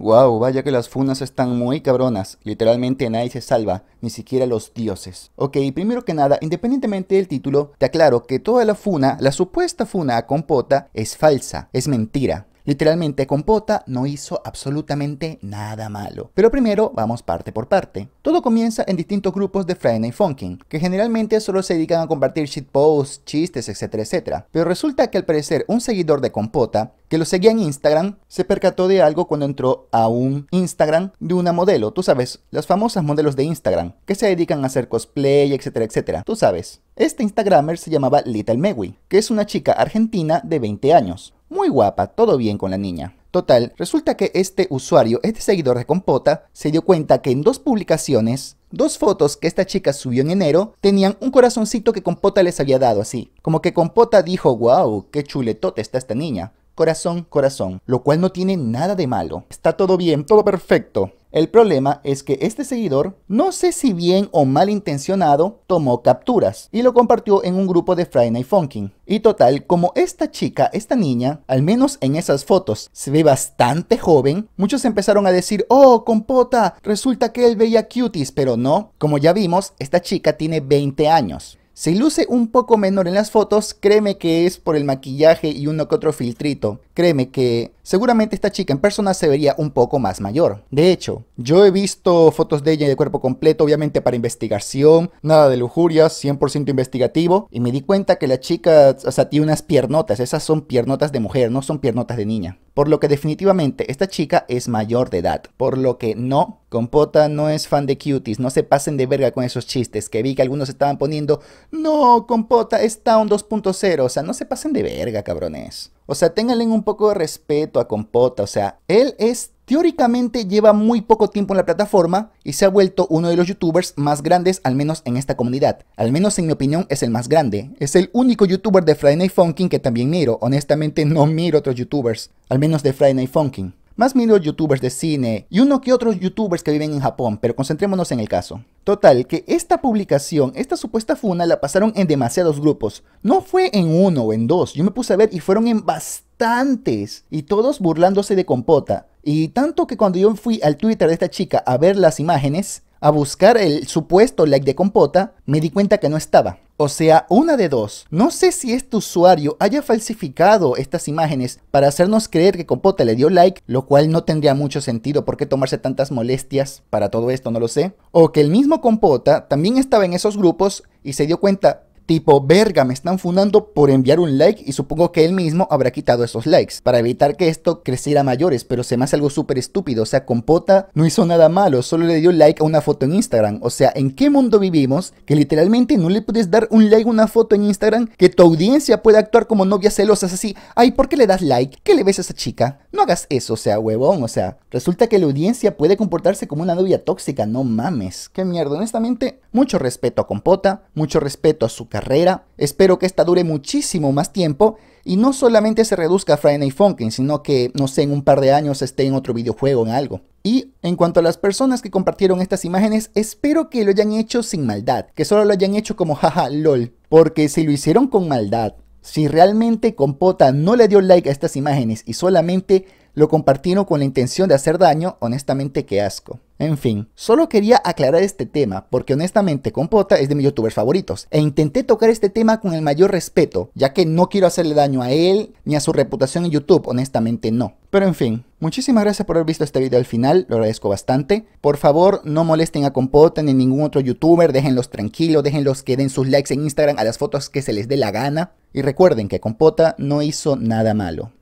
Wow, vaya que las funas están muy cabronas. Literalmente nadie se salva, ni siquiera los dioses. Ok, primero que nada, independientemente del título, te aclaro que toda la funa, la supuesta funa a compota, es falsa, es mentira. Literalmente Compota no hizo absolutamente nada malo. Pero primero vamos parte por parte. Todo comienza en distintos grupos de Friday Night Funkin', que generalmente solo se dedican a compartir shitposts, chistes, etcétera, etcétera. Pero resulta que al parecer un seguidor de Compota, que lo seguía en Instagram, se percató de algo cuando entró a un Instagram de una modelo, tú sabes, las famosas modelos de Instagram, que se dedican a hacer cosplay, etcétera, etcétera, tú sabes. Este Instagrammer se llamaba Little Mewi, que es una chica argentina de 20 años. Muy guapa, todo bien con la niña. Total, resulta que este usuario, este seguidor de Compota, se dio cuenta que en dos publicaciones, dos fotos que esta chica subió en enero, tenían un corazoncito que Compota les había dado así. Como que Compota dijo, wow, qué chuletote está esta niña corazón, corazón, lo cual no tiene nada de malo. Está todo bien, todo perfecto. El problema es que este seguidor, no sé si bien o mal intencionado, tomó capturas y lo compartió en un grupo de Friday Night Funkin'. Y total, como esta chica, esta niña, al menos en esas fotos, se ve bastante joven, muchos empezaron a decir, oh, compota, resulta que él veía cuties, pero no, como ya vimos, esta chica tiene 20 años. Si luce un poco menor en las fotos, créeme que es por el maquillaje y uno que otro filtrito. Créeme que seguramente esta chica en persona se vería un poco más mayor. De hecho, yo he visto fotos de ella de cuerpo completo, obviamente para investigación, nada de lujurias, 100% investigativo, y me di cuenta que la chica, o sea, tiene unas piernotas, esas son piernotas de mujer, no son piernotas de niña por lo que definitivamente esta chica es mayor de edad, por lo que no, Compota no es fan de cuties, no se pasen de verga con esos chistes, que vi que algunos estaban poniendo, no, Compota está un 2.0, o sea, no se pasen de verga, cabrones. O sea, ténganle un poco de respeto a Compota, o sea, él es Teóricamente lleva muy poco tiempo en la plataforma y se ha vuelto uno de los youtubers más grandes, al menos en esta comunidad. Al menos en mi opinión es el más grande. Es el único youtuber de Friday Night Funkin' que también miro. Honestamente no miro otros youtubers, al menos de Friday Night Funkin'. Más miro youtubers de cine y uno que otros youtubers que viven en Japón, pero concentrémonos en el caso. Total, que esta publicación, esta supuesta funa, la pasaron en demasiados grupos. No fue en uno o en dos, yo me puse a ver y fueron en bastantes. Y todos burlándose de compota. Y tanto que cuando yo fui al Twitter de esta chica a ver las imágenes, a buscar el supuesto like de compota, me di cuenta que no estaba. O sea, una de dos. No sé si este usuario haya falsificado estas imágenes para hacernos creer que Compota le dio like, lo cual no tendría mucho sentido por qué tomarse tantas molestias para todo esto, no lo sé. O que el mismo Compota también estaba en esos grupos y se dio cuenta, tipo, verga, me están fundando por enviar un like y supongo que él mismo habrá quitado esos likes para evitar que esto creciera mayores, pero se me hace algo súper estúpido, o sea, Compota no hizo nada malo, solo le dio like a una foto en Instagram, o sea, ¿en qué mundo vivimos que literalmente no le puedes dar un like a una foto en Instagram que tu audiencia pueda actuar como novias celosas así, ay, ¿por qué le das like? ¿Qué le ves a esa chica? No hagas eso, o sea, huevón, o sea, resulta que la audiencia puede comportarse como una novia tóxica, no mames, qué mierda, honestamente, mucho respeto a Compota, mucho respeto a su carrera, espero que esta dure muchísimo más tiempo y no solamente se reduzca a Friday Funkin', sino que, no sé, en un par de años esté en otro videojuego, en algo. Y en cuanto a las personas que compartieron estas imágenes, espero que lo hayan hecho sin maldad, que solo lo hayan hecho como jaja lol, porque si lo hicieron con maldad, si realmente Compota no le dio like a estas imágenes y solamente lo compartieron con la intención de hacer daño, honestamente qué asco. En fin, solo quería aclarar este tema, porque honestamente Compota es de mis youtubers favoritos, e intenté tocar este tema con el mayor respeto, ya que no quiero hacerle daño a él ni a su reputación en YouTube, honestamente no. Pero en fin, muchísimas gracias por haber visto este video al final, lo agradezco bastante. Por favor, no molesten a Compota ni ningún otro youtuber, déjenlos tranquilos, déjenlos que den sus likes en Instagram a las fotos que se les dé la gana. Y recuerden que Compota no hizo nada malo.